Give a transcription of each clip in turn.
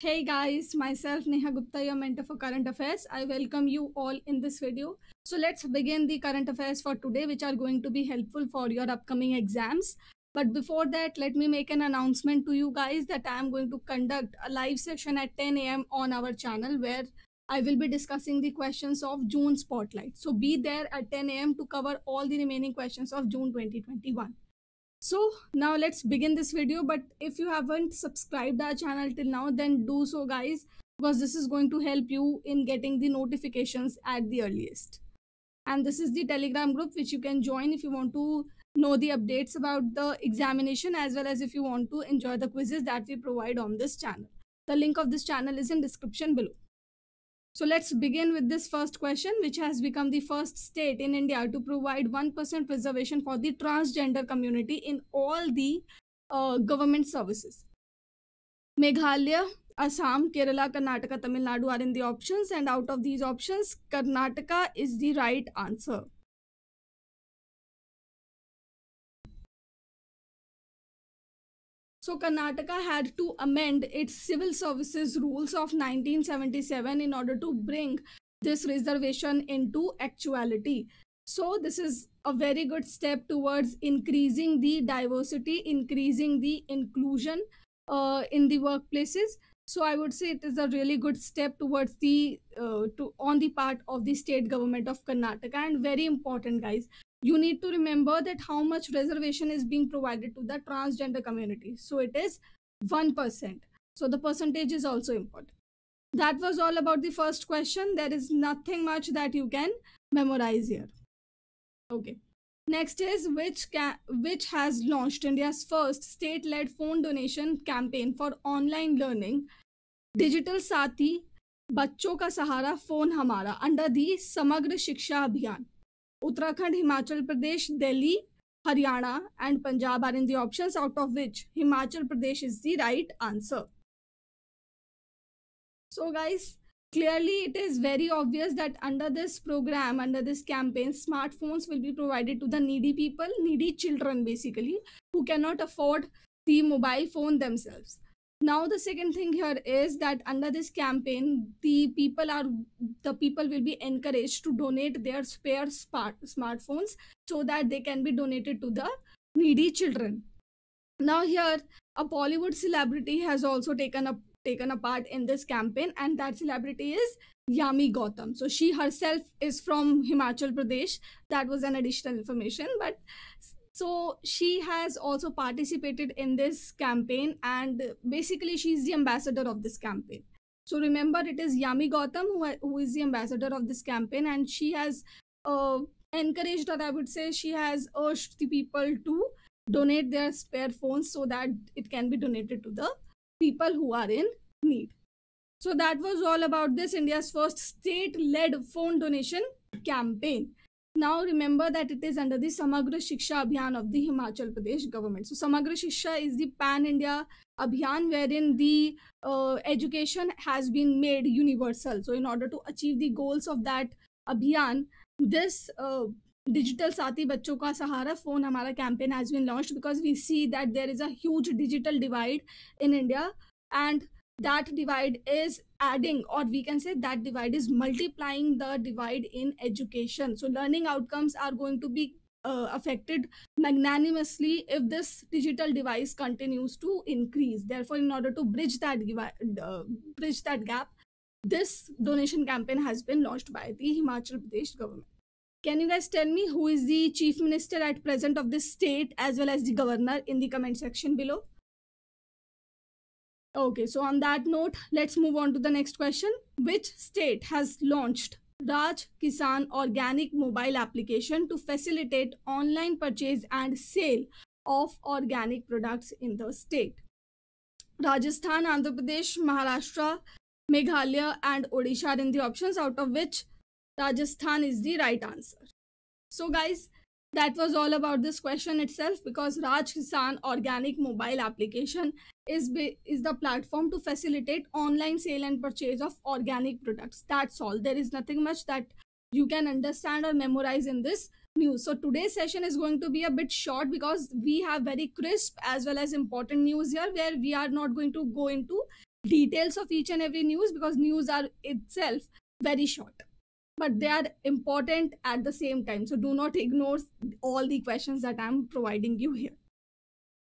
Hey guys, myself Neha Gupta, your mentor for current affairs. I welcome you all in this video. So let's begin the current affairs for today, which are going to be helpful for your upcoming exams. But before that, let me make an announcement to you guys that I am going to conduct a live session at 10 a.m. on our channel where I will be discussing the questions of June Spotlight. So be there at 10 a.m. to cover all the remaining questions of June 2021 so now let's begin this video but if you haven't subscribed our channel till now then do so guys because this is going to help you in getting the notifications at the earliest and this is the telegram group which you can join if you want to know the updates about the examination as well as if you want to enjoy the quizzes that we provide on this channel the link of this channel is in description below so let's begin with this first question, which has become the first state in India to provide 1% preservation for the transgender community in all the uh, government services. Meghalaya, Assam, Kerala, Karnataka, Tamil Nadu are in the options, and out of these options, Karnataka is the right answer. So Karnataka had to amend its civil services rules of 1977 in order to bring this reservation into actuality. So this is a very good step towards increasing the diversity, increasing the inclusion uh, in the workplaces so i would say it is a really good step towards the uh, to on the part of the state government of karnataka and very important guys you need to remember that how much reservation is being provided to the transgender community so it is 1% so the percentage is also important that was all about the first question there is nothing much that you can memorize here okay Next is which which has launched India's first state-led phone donation campaign for online learning, Digital Sati, Bachcho Ka Sahara Phone Hamara under the Samagra Shiksha Abhiyan. Uttarakhand, Himachal Pradesh, Delhi, Haryana, and Punjab are in the options out of which Himachal Pradesh is the right answer. So, guys, Clearly, it is very obvious that under this program, under this campaign, smartphones will be provided to the needy people, needy children basically, who cannot afford the mobile phone themselves. Now, the second thing here is that under this campaign, the people are the people will be encouraged to donate their spare smart, smartphones so that they can be donated to the needy children. Now, here a Bollywood celebrity has also taken up taken a part in this campaign, and that celebrity is Yami Gautam. So she herself is from Himachal Pradesh. That was an additional information, but so she has also participated in this campaign, and basically she's the ambassador of this campaign. So remember, it is Yami Gautam who, who is the ambassador of this campaign, and she has uh, encouraged, or I would say, she has urged the people to donate their spare phones so that it can be donated to the people who are in need. So that was all about this India's first state led phone donation campaign. Now remember that it is under the Samagra Shiksha Abhiyan of the Himachal Pradesh government. So Samagra Shiksha is the pan India Abhiyan wherein the uh, education has been made universal. So in order to achieve the goals of that Abhiyan, this uh, digital sati bachcho ka sahara phone hamara campaign has been launched because we see that there is a huge digital divide in india and that divide is adding or we can say that divide is multiplying the divide in education so learning outcomes are going to be uh, affected magnanimously if this digital device continues to increase therefore in order to bridge that uh, bridge that gap this donation campaign has been launched by the himachal pradesh government can you guys tell me who is the chief minister at present of this state as well as the governor in the comment section below? Okay, so on that note, let's move on to the next question. Which state has launched Raj Kisan Organic Mobile application to facilitate online purchase and sale of organic products in the state? Rajasthan, Andhra Pradesh, Maharashtra, Meghalaya and Odisha are in the options out of which Rajasthan is the right answer. So guys, that was all about this question itself because Raj Kisan organic mobile application is is the platform to facilitate online sale and purchase of organic products. That's all. There is nothing much that you can understand or memorize in this news. So today's session is going to be a bit short because we have very crisp as well as important news here where we are not going to go into details of each and every news because news are itself very short but they are important at the same time. So do not ignore all the questions that I'm providing you here.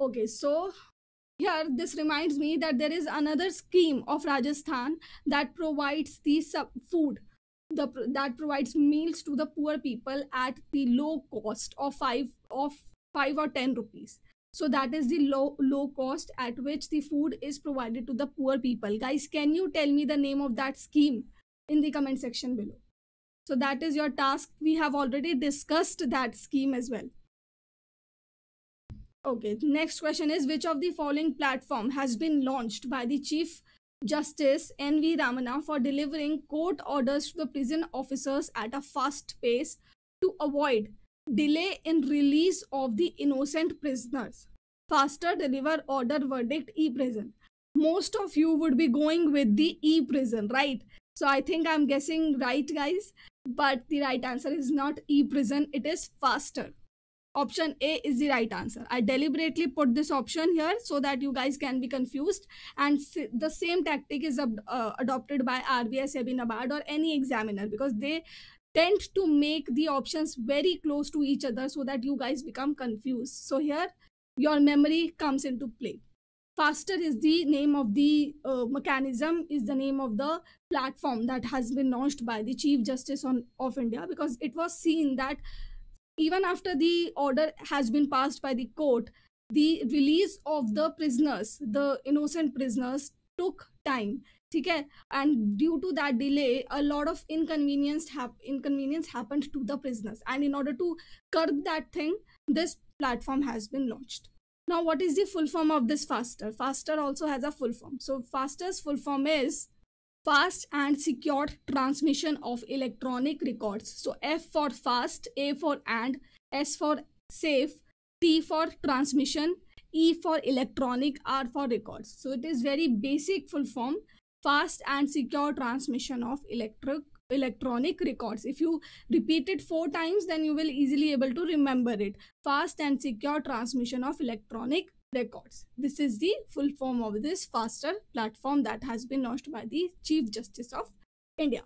Okay, so here this reminds me that there is another scheme of Rajasthan that provides the sub food the, that provides meals to the poor people at the low cost of 5 of 5 or 10 rupees so that is the low low cost at which the food is provided to the poor people guys can you tell me the name of that scheme in the comment section below so that is your task. We have already discussed that scheme as well. Okay, next question is which of the following platform has been launched by the Chief Justice N.V. Ramana for delivering court orders to the prison officers at a fast pace to avoid delay in release of the innocent prisoners. Faster deliver order verdict e-prison. Most of you would be going with the e-prison, right? So I think I'm guessing right, guys. But the right answer is not E prison, it is faster. Option A is the right answer. I deliberately put this option here so that you guys can be confused. And the same tactic is uh, adopted by RBI, SEBI, NABARD or any examiner because they tend to make the options very close to each other so that you guys become confused. So here your memory comes into play faster is the name of the uh, mechanism is the name of the platform that has been launched by the chief justice on, of india because it was seen that even after the order has been passed by the court the release of the prisoners the innocent prisoners took time and due to that delay, a lot of inconvenience of inconvenience happened to the prisoners. And in order to curb that thing, this platform has been launched. Now, what is the full form of this FASTER? FASTER also has a full form. So, FASTER's full form is Fast and Secure Transmission of Electronic Records. So, F for fast, A for and, S for safe, T for transmission, E for electronic, R for records. So, it is very basic full form, Fast and Secure Transmission of Electric electronic records if you repeat it four times then you will easily able to remember it fast and secure transmission of electronic records this is the full form of this faster platform that has been launched by the chief justice of india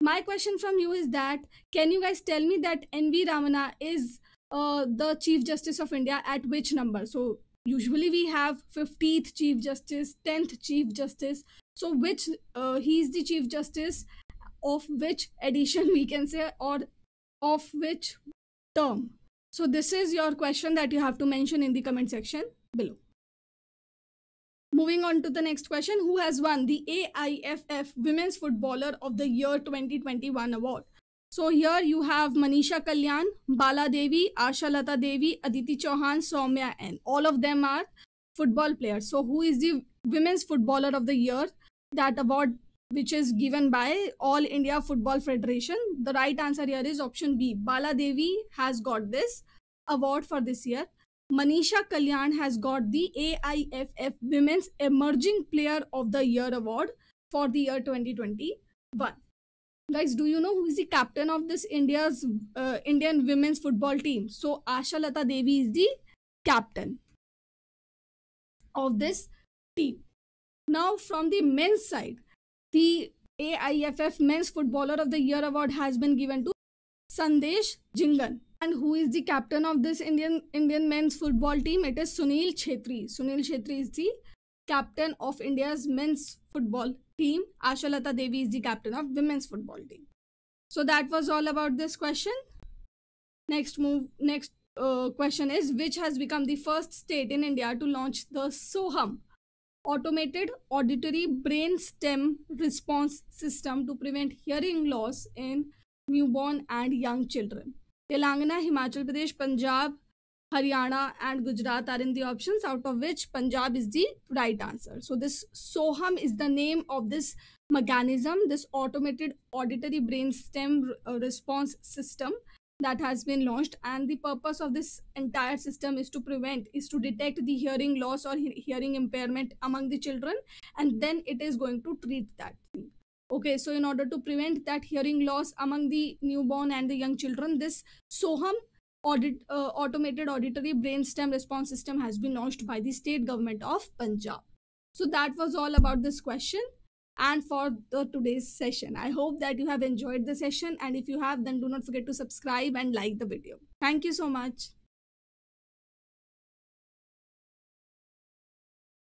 my question from you is that can you guys tell me that nv ramana is uh, the chief justice of india at which number so usually we have 15th chief justice 10th chief justice so which uh, he is the chief justice of which edition we can say or of which term. So this is your question that you have to mention in the comment section below. Moving on to the next question, who has won the AIFF Women's Footballer of the Year 2021 award? So here you have Manisha Kalyan, Bala Devi, Asha Lata Devi, Aditi Chauhan, Soumya and all of them are football players. So who is the Women's Footballer of the Year? That award which is given by All India Football Federation. The right answer here is option B. Bala Devi has got this award for this year. Manisha Kalyan has got the AIFF Women's Emerging Player of the Year award for the year 2021. Guys, do you know who is the captain of this India's uh, Indian women's football team? So Asha Lata Devi is the captain of this team. Now from the men's side, the AIFF Men's Footballer of the Year award has been given to Sandesh Jingan. And who is the captain of this Indian Indian men's football team? It is Sunil Chhetri. Sunil Chhetri is the captain of India's men's football team. Ashalata Devi is the captain of women's football team. So that was all about this question. Next move, next uh, question is which has become the first state in India to launch the Soham automated auditory brain stem response system to prevent hearing loss in newborn and young children. Telangana, Himachal Pradesh, Punjab, Haryana and Gujarat are in the options out of which Punjab is the right answer. So this SOHAM is the name of this mechanism, this automated auditory brainstem uh, response system that has been launched and the purpose of this entire system is to prevent is to detect the hearing loss or he- hearing impairment among the children and then it is going to treat that thing okay so in order to prevent that hearing loss among the newborn and the young children this soham audit uh, automated auditory brainstem response system has been launched by the state government of punjab so that was all about this question and for the today's session. I hope that you have enjoyed the session and if you have then do not forget to subscribe and like the video. Thank you so much.